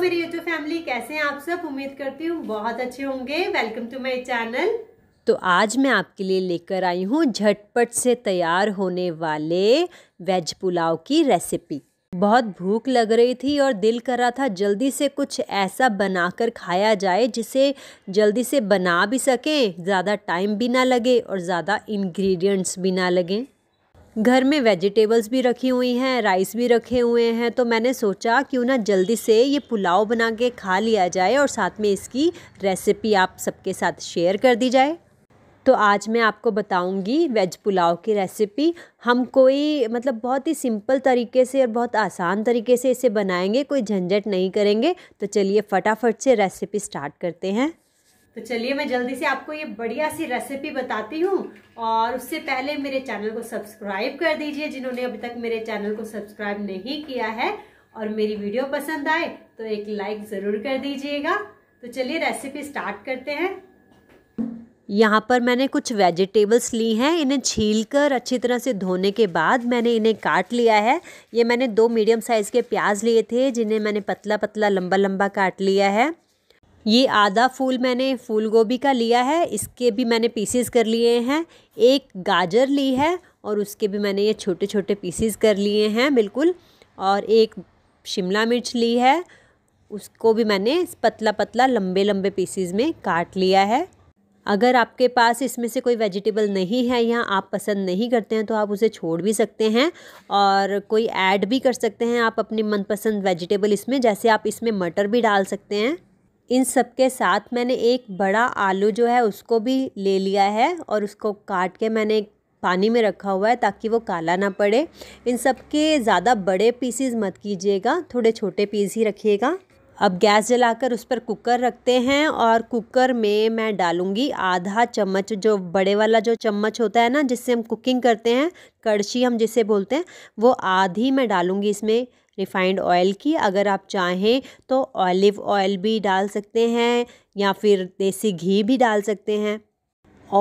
मेरी YouTube family कैसे हैं आप सब उम्मीद करती हूँ बहुत अच्छे होंगे वेलकम टू माय चैनल तो आज मैं आपके लिए लेकर आई हूँ झटपट से तैयार होने वाले वेज पुलाव की रेसिपी बहुत भूख लग रही थी और दिल कर रहा था जल्दी से कुछ ऐसा बनाकर खाया जाए जिसे जल्दी से बना भी सकें ज़्यादा टाइम भी ना लगे और ज़्यादा इंग्रेडिएंट्स भी ना लगें घर में वेजिटेबल्स भी रखी हुई हैं राइस भी रखे हुए हैं तो मैंने सोचा क्यों ना जल्दी से ये पुलाव बना के खा लिया जाए और साथ में इसकी रेसिपी आप सबके साथ शेयर कर दी जाए तो आज मैं आपको बताऊंगी वेज पुलाव की रेसिपी हम कोई मतलब बहुत ही सिंपल तरीके से और बहुत आसान तरीके से इसे बनाएंगे कोई झंझट नहीं करेंगे तो चलिए फटाफट से रेसिपी स्टार्ट करते हैं तो चलिए मैं जल्दी से आपको ये बढ़िया सी रेसिपी बताती हूँ और उससे पहले मेरे चैनल को सब्सक्राइब कर दीजिए जिन्होंने अभी तक मेरे चैनल को सब्सक्राइब नहीं किया है और मेरी वीडियो पसंद आए तो एक लाइक ज़रूर कर दीजिएगा तो चलिए रेसिपी स्टार्ट करते हैं यहाँ पर मैंने कुछ वेजिटेबल्स ली हैं इन्हें छील कर अच्छी तरह से धोने के बाद मैंने इन्हें काट लिया है ये मैंने दो मीडियम साइज़ के प्याज लिए थे जिन्हें मैंने पतला पतला लंबा लंबा काट लिया है ये आधा फूल मैंने फूल गोभी का लिया है इसके भी मैंने पीसेस कर लिए हैं एक गाजर ली है और उसके भी मैंने ये छोटे छोटे पीसेस कर लिए हैं बिल्कुल और एक शिमला मिर्च ली है उसको भी मैंने पतला पतला लंबे लंबे पीसेस में काट लिया है अगर आपके पास इसमें से कोई वेजिटेबल नहीं है या आप पसंद नहीं करते हैं तो आप उसे छोड़ भी सकते हैं और कोई ऐड भी कर सकते हैं आप अपनी मनपसंद वेजिटेबल इसमें जैसे आप इसमें मटर भी डाल सकते हैं इन सब के साथ मैंने एक बड़ा आलू जो है उसको भी ले लिया है और उसको काट के मैंने पानी में रखा हुआ है ताकि वो काला ना पड़े इन सब के ज़्यादा बड़े पीसीज मत कीजिएगा थोड़े छोटे पीस ही रखिएगा अब गैस जलाकर उस पर कुकर रखते हैं और कुकर में मैं डालूंगी आधा चम्मच जो बड़े वाला जो चम्मच होता है ना जिससे हम कुकिंग करते हैं कड़छी हम जिसे बोलते हैं वो आधी मैं डालूंगी इसमें रिफ़ाइंड ऑयल की अगर आप चाहें तो ऑलिव ऑयल भी डाल सकते हैं या फिर देसी घी भी डाल सकते हैं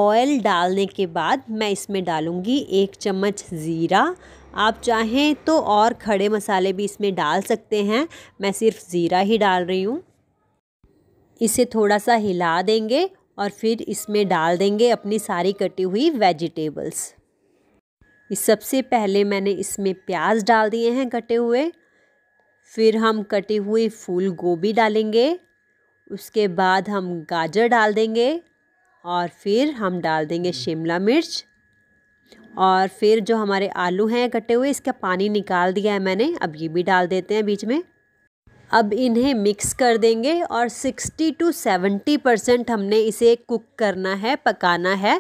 ऑयल डालने के बाद मैं इसमें डालूँगी एक चम्मच ज़ीरा आप चाहें तो और खड़े मसाले भी इसमें डाल सकते हैं मैं सिर्फ ज़ीरा ही डाल रही हूँ इसे थोड़ा सा हिला देंगे और फिर इसमें डाल देंगे अपनी सारी कटी हुई वेजिटेबल्स इस सबसे पहले मैंने इसमें प्याज डाल दिए हैं कटे हुए फिर हम कटे हुए फूल गोभी डालेंगे उसके बाद हम गाजर डाल देंगे और फिर हम डाल देंगे शिमला मिर्च और फिर जो हमारे आलू हैं कटे हुए इसका पानी निकाल दिया है मैंने अब ये भी डाल देते हैं बीच में अब इन्हें मिक्स कर देंगे और 60 टू 70 परसेंट हमने इसे कुक करना है पकाना है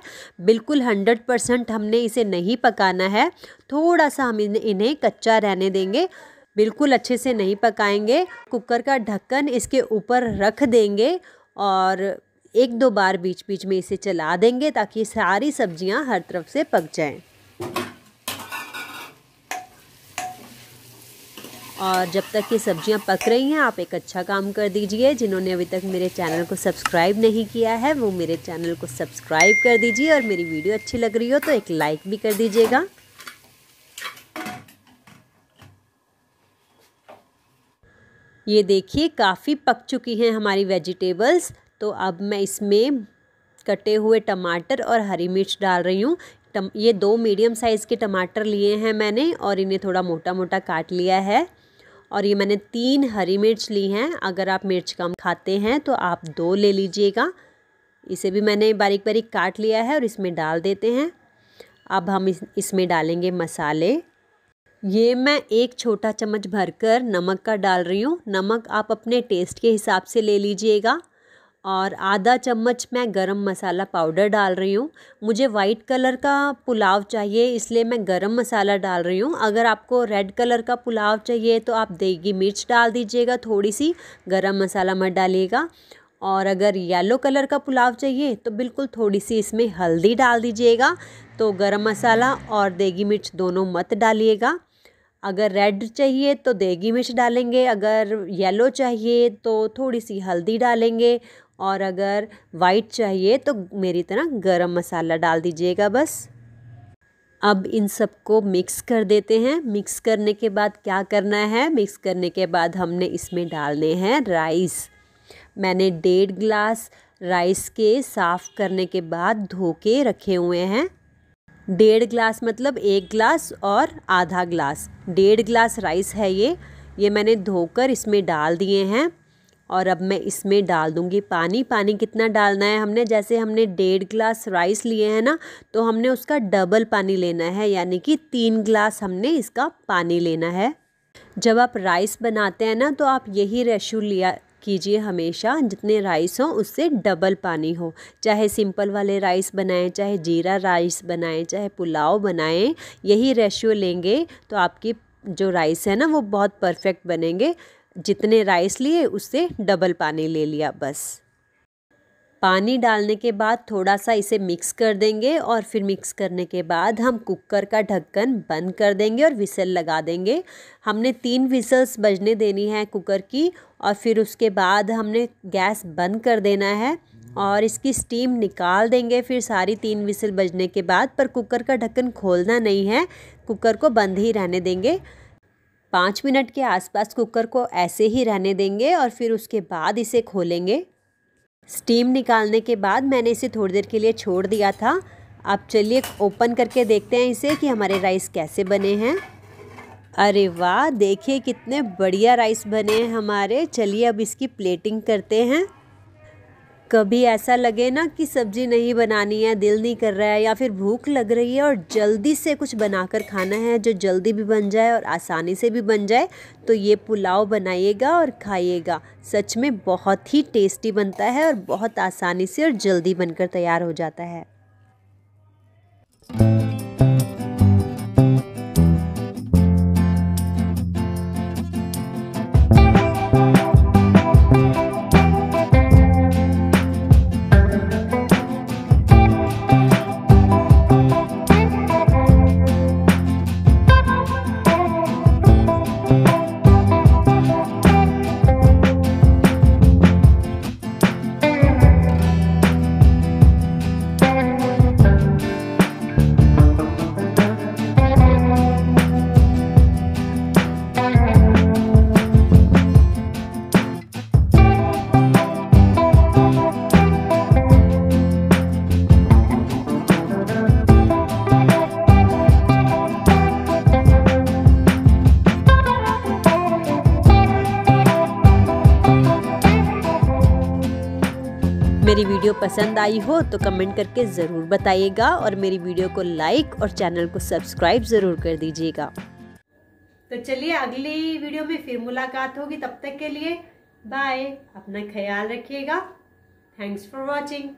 बिल्कुल 100 परसेंट हमने इसे नहीं पकाना है थोड़ा सा हम इन्हें कच्चा रहने देंगे बिल्कुल अच्छे से नहीं पकाएंगे कुकर का ढक्कन इसके ऊपर रख देंगे और एक दो बार बीच बीच में इसे चला देंगे ताकि सारी सब्जियां हर तरफ से पक जाएं और जब तक ये सब्जियां पक रही हैं आप एक अच्छा काम कर दीजिए जिन्होंने अभी तक मेरे चैनल को सब्सक्राइब नहीं किया है वो मेरे चैनल को सब्सक्राइब कर दीजिए और मेरी वीडियो अच्छी लग रही हो तो एक लाइक भी कर दीजिएगा ये देखिए काफ़ी पक चुकी हैं हमारी वेजिटेबल्स तो अब मैं इसमें कटे हुए टमाटर और हरी मिर्च डाल रही हूँ ये दो मीडियम साइज़ के टमाटर लिए हैं मैंने और इन्हें थोड़ा मोटा मोटा काट लिया है और ये मैंने तीन हरी मिर्च ली हैं अगर आप मिर्च कम खाते हैं तो आप दो ले लीजिएगा इसे भी मैंने बारीक बारीक काट लिया है और इसमें डाल देते हैं अब हम इस इसमें डालेंगे मसाले ये मैं एक छोटा चम्मच भरकर नमक का डाल रही हूँ नमक आप अपने टेस्ट के हिसाब से ले लीजिएगा और आधा चम्मच मैं गरम मसाला पाउडर डाल रही हूँ मुझे वाइट कलर का पुलाव चाहिए इसलिए मैं गरम मसाला डाल रही हूँ अगर आपको रेड कलर का पुलाव चाहिए तो आप देगी मिर्च डाल दीजिएगा थोड़ी सी गरम मसाला मत डालिएगा और अगर येलो कलर का पुलाव चाहिए तो बिल्कुल थोड़ी सी इसमें हल्दी डाल दीजिएगा तो गरम मसाला और देगी मिर्च दोनों मत डालिएगा अगर रेड चाहिए तो देगी मिर्च डालेंगे अगर येलो चाहिए तो थोड़ी सी हल्दी डालेंगे और अगर वाइट चाहिए तो मेरी तरह गरम मसाला डाल दीजिएगा बस अब इन सबको मिक्स कर देते हैं मिक्स करने के बाद क्या करना है मिक्स करने के बाद हमने इसमें डालने हैं राइस मैंने डेढ़ ग्लास राइस के साफ़ करने के बाद धो के रखे हुए हैं डेढ़ ग्लास मतलब एक ग्लास और आधा ग्लास डेढ़ ग्लास राइस है ये ये मैंने धोकर इसमें डाल दिए हैं और अब मैं इसमें डाल दूँगी पानी पानी कितना डालना है हमने जैसे हमने डेढ़ ग्लास राइस लिए हैं ना तो हमने उसका डबल पानी लेना है यानी कि तीन ग्लास हमने इसका पानी लेना है जब आप राइस बनाते हैं ना तो आप यही रेशो लिया कीजिए हमेशा जितने राइस हो उससे डबल पानी हो चाहे सिंपल वाले राइस बनाएं चाहे जीरा राइस बनाएं चाहे पुलाव बनाएं यही रेशियो लेंगे तो आपकी जो राइस है ना वो बहुत परफेक्ट बनेंगे जितने राइस लिए उससे डबल पानी ले लिया बस पानी डालने के बाद थोड़ा सा इसे मिक्स कर देंगे और फिर मिक्स करने के बाद हम कुकर का ढक्कन बंद कर देंगे और विसल लगा देंगे हमने तीन विसल्स बजने देनी है कुकर की और फिर उसके बाद हमने गैस बंद कर देना है और इसकी स्टीम निकाल देंगे फिर सारी तीन विसल बजने के बाद पर कुकर का ढक्कन खोलना नहीं है कुकर को बंद ही रहने देंगे पाँच मिनट के आसपास कुकर को ऐसे ही रहने देंगे और फिर उसके बाद इसे खोलेंगे स्टीम निकालने के बाद मैंने इसे थोड़ी देर के लिए छोड़ दिया था अब चलिए ओपन करके देखते हैं इसे कि हमारे राइस कैसे बने हैं अरे वाह देखिए कितने बढ़िया राइस बने हैं हमारे चलिए अब इसकी प्लेटिंग करते हैं कभी ऐसा लगे ना कि सब्जी नहीं बनानी है दिल नहीं कर रहा है या फिर भूख लग रही है और जल्दी से कुछ बनाकर खाना है जो जल्दी भी बन जाए और आसानी से भी बन जाए तो ये पुलाव बनाइएगा और खाइएगा सच में बहुत ही टेस्टी बनता है और बहुत आसानी से और जल्दी बनकर तैयार हो जाता है मेरी वीडियो पसंद आई हो तो कमेंट करके ज़रूर बताइएगा और मेरी वीडियो को लाइक और चैनल को सब्सक्राइब ज़रूर कर दीजिएगा तो चलिए अगली वीडियो में फिर मुलाकात होगी तब तक के लिए बाय अपना ख्याल रखिएगा थैंक्स फॉर वॉचिंग